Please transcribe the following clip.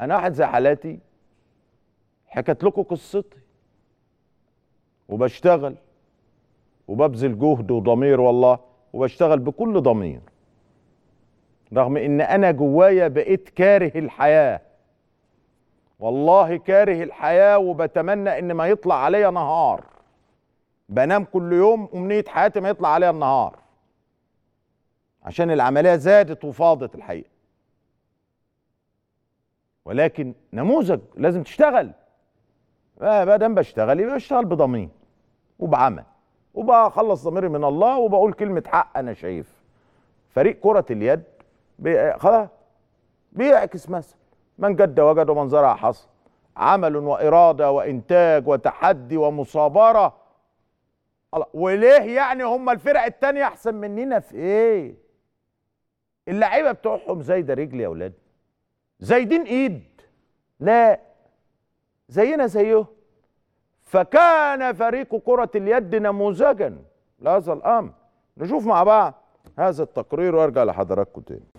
انا واحد زي حالاتي حكت لكم قصتي وبشتغل وببذل جهد وضمير والله وبشتغل بكل ضمير رغم ان انا جوايا بقيت كاره الحياه والله كاره الحياه وبتمنى ان ما يطلع عليا نهار بنام كل يوم امنيه حياتي ما يطلع عليا النهار عشان العمليه زادت وفاضت الحقيقه ولكن نموذج لازم تشتغل ما دام بشتغل يبقى بشتغل بضمير وبعمل وبخلص ضميري من الله وبقول كلمه حق انا شايف فريق كره اليد خلاص بيعكس مثل من جد وجد ومن زرع حصد عمل واراده وانتاج وتحدي ومصابره وليه يعني هم الفرق التانية احسن مننا في ايه اللعيبه بتوعهم زايده رجلي يا اولاد زايدين ايد لا زينا زيه فكان فريق كرة اليد نموذجا لهذا الامر نشوف مع بعض هذا التقرير وارجع لحضراتكم تاني